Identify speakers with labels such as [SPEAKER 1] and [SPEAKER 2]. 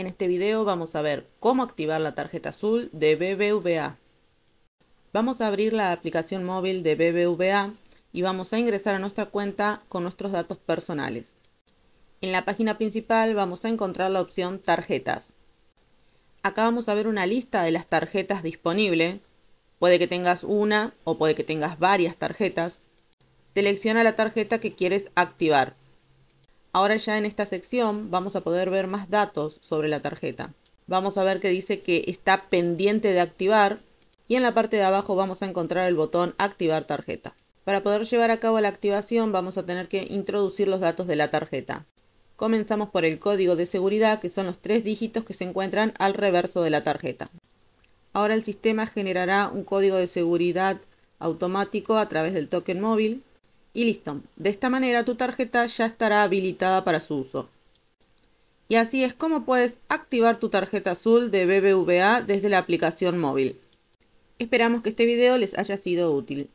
[SPEAKER 1] En este video vamos a ver cómo activar la tarjeta azul de BBVA. Vamos a abrir la aplicación móvil de BBVA y vamos a ingresar a nuestra cuenta con nuestros datos personales. En la página principal vamos a encontrar la opción tarjetas. Acá vamos a ver una lista de las tarjetas disponibles. Puede que tengas una o puede que tengas varias tarjetas. Selecciona la tarjeta que quieres activar. Ahora ya en esta sección vamos a poder ver más datos sobre la tarjeta. Vamos a ver que dice que está pendiente de activar y en la parte de abajo vamos a encontrar el botón activar tarjeta. Para poder llevar a cabo la activación vamos a tener que introducir los datos de la tarjeta. Comenzamos por el código de seguridad que son los tres dígitos que se encuentran al reverso de la tarjeta. Ahora el sistema generará un código de seguridad automático a través del token móvil y listo. De esta manera tu tarjeta ya estará habilitada para su uso. Y así es como puedes activar tu tarjeta azul de BBVA desde la aplicación móvil. Esperamos que este video les haya sido útil.